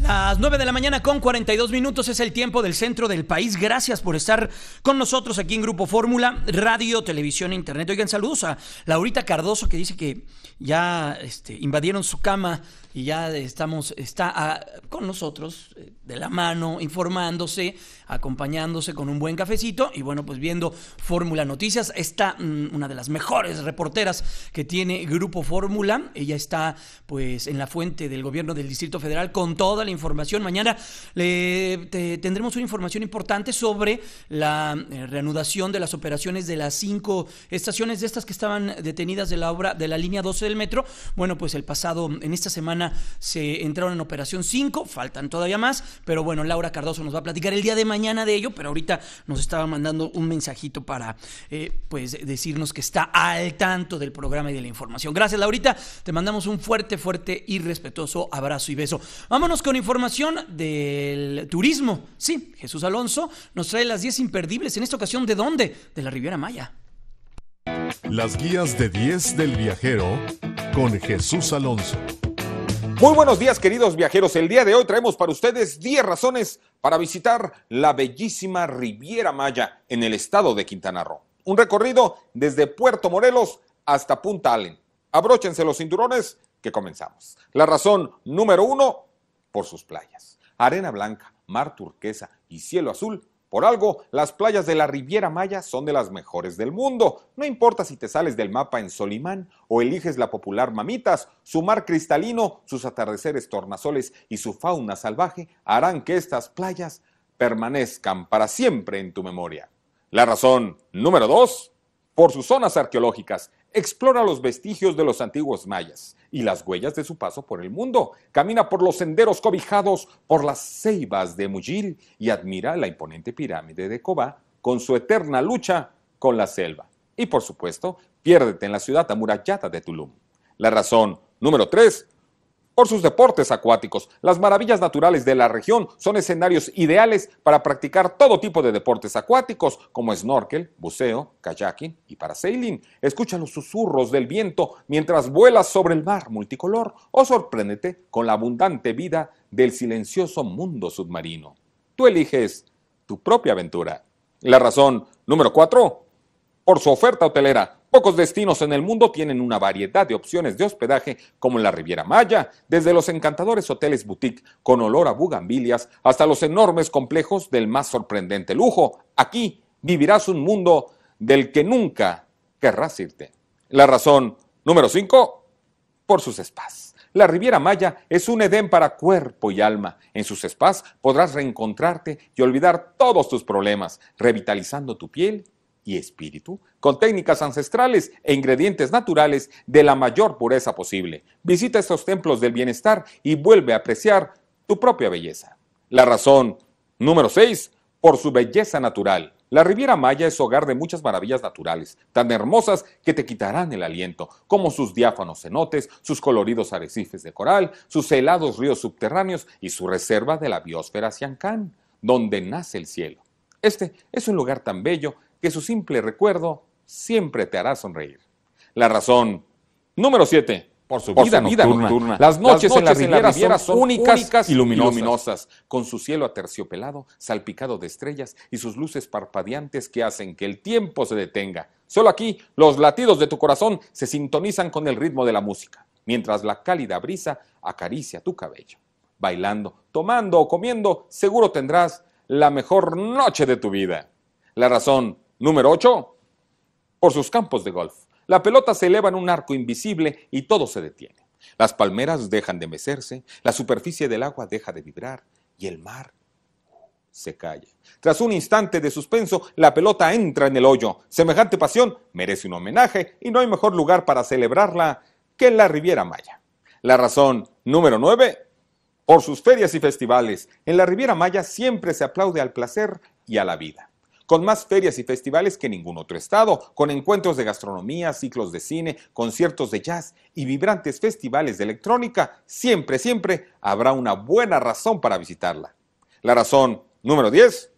Las 9 de la mañana con 42 minutos es el tiempo del centro del país. Gracias por estar con nosotros aquí en Grupo Fórmula, radio, televisión, internet. Oigan, saludos a Laurita Cardoso que dice que ya este, invadieron su cama y ya estamos, está ah, con nosotros eh, de la mano, informándose acompañándose con un buen cafecito y bueno, pues viendo Fórmula Noticias. Está mm, una de las mejores reporteras que tiene Grupo Fórmula. Ella está pues en la fuente del gobierno del Distrito Federal con toda la información. Mañana le, tendremos una información importante sobre la eh, reanudación de las operaciones de las cinco estaciones de estas que estaban detenidas de la obra de la línea 12 del metro. Bueno, pues el pasado, en esta semana se entraron en operación cinco faltan todavía más, pero bueno, Laura Cardoso nos va a platicar el día de mañana mañana de ello, pero ahorita nos estaba mandando un mensajito para eh, pues decirnos que está al tanto del programa y de la información. Gracias, Laurita. Te mandamos un fuerte, fuerte y respetuoso abrazo y beso. Vámonos con información del turismo. Sí, Jesús Alonso nos trae las 10 imperdibles. En esta ocasión, ¿de dónde? De la Riviera Maya. Las guías de 10 del viajero con Jesús Alonso. Muy buenos días, queridos viajeros. El día de hoy traemos para ustedes 10 razones para visitar la bellísima Riviera Maya en el estado de Quintana Roo. Un recorrido desde Puerto Morelos hasta Punta Allen. Abróchense los cinturones que comenzamos. La razón número uno, por sus playas. Arena blanca, mar turquesa y cielo azul por algo, las playas de la Riviera Maya son de las mejores del mundo. No importa si te sales del mapa en Solimán o eliges la popular Mamitas, su mar cristalino, sus atardeceres tornasoles y su fauna salvaje harán que estas playas permanezcan para siempre en tu memoria. La razón número dos, por sus zonas arqueológicas. Explora los vestigios de los antiguos mayas y las huellas de su paso por el mundo. Camina por los senderos cobijados por las ceibas de Mujil y admira la imponente pirámide de Cobá con su eterna lucha con la selva. Y por supuesto, piérdete en la ciudad amurallada de Tulum. La razón número 3 por sus deportes acuáticos. Las maravillas naturales de la región son escenarios ideales para practicar todo tipo de deportes acuáticos como snorkel, buceo, kayaking y parasailing. Escucha los susurros del viento mientras vuelas sobre el mar multicolor o sorpréndete con la abundante vida del silencioso mundo submarino. Tú eliges tu propia aventura. La razón número 4. Por su oferta hotelera, Pocos destinos en el mundo tienen una variedad de opciones de hospedaje como en la Riviera Maya, desde los encantadores hoteles boutique con olor a bugambilias hasta los enormes complejos del más sorprendente lujo. Aquí vivirás un mundo del que nunca querrás irte. La razón número 5, por sus spas. La Riviera Maya es un Edén para cuerpo y alma. En sus spas podrás reencontrarte y olvidar todos tus problemas, revitalizando tu piel y espíritu, con técnicas ancestrales e ingredientes naturales de la mayor pureza posible. Visita estos templos del bienestar y vuelve a apreciar tu propia belleza. La razón número 6, por su belleza natural. La Riviera Maya es hogar de muchas maravillas naturales, tan hermosas que te quitarán el aliento, como sus diáfanos cenotes, sus coloridos arrecifes de coral, sus helados ríos subterráneos y su reserva de la biosfera Siancán, donde nace el cielo. Este es un lugar tan bello que su simple recuerdo siempre te hará sonreír. La razón número 7. Por su vida, nocturna. Las, noches en, la Riviera, son, únicas, y, luminosas. con su cielo aterciopelado, salpicado de estrellas y sus luces parpadeantes que hacen que el tiempo se detenga. Solo aquí los latidos de tu corazón se sintonizan con el ritmo de la música, mientras la cálida brisa acaricia tu cabello. Bailando, tomando o comiendo, seguro tendrás la mejor noche de tu vida. La razón Número 8. Por sus campos de golf. La pelota se eleva en un arco invisible y todo se detiene. Las palmeras dejan de mecerse, la superficie del agua deja de vibrar y el mar se calla. Tras un instante de suspenso, la pelota entra en el hoyo. Semejante pasión merece un homenaje y no hay mejor lugar para celebrarla que en la Riviera Maya. La razón número 9, por sus ferias y festivales. En la Riviera Maya siempre se aplaude al placer y a la vida con más ferias y festivales que ningún otro estado, con encuentros de gastronomía, ciclos de cine, conciertos de jazz y vibrantes festivales de electrónica, siempre, siempre habrá una buena razón para visitarla. La razón número 10,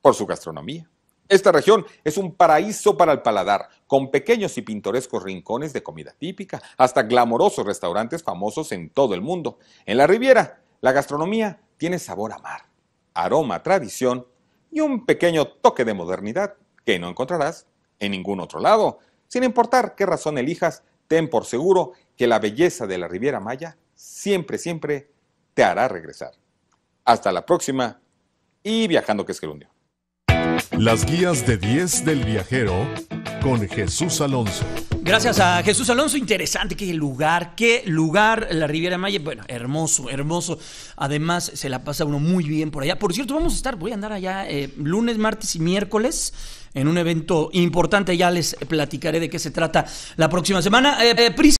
por su gastronomía. Esta región es un paraíso para el paladar, con pequeños y pintorescos rincones de comida típica, hasta glamorosos restaurantes famosos en todo el mundo. En la Riviera, la gastronomía tiene sabor a mar, aroma tradición y un pequeño toque de modernidad que no encontrarás en ningún otro lado. Sin importar qué razón elijas, ten por seguro que la belleza de la Riviera Maya siempre, siempre te hará regresar. Hasta la próxima y viajando que es gerundio. Las guías de 10 del viajero con Jesús Alonso. Gracias a Jesús Alonso, interesante, qué lugar, qué lugar, la Riviera Maya, bueno, hermoso, hermoso. Además, se la pasa uno muy bien por allá. Por cierto, vamos a estar, voy a andar allá eh, lunes, martes y miércoles en un evento importante, ya les platicaré de qué se trata la próxima semana. Eh, eh,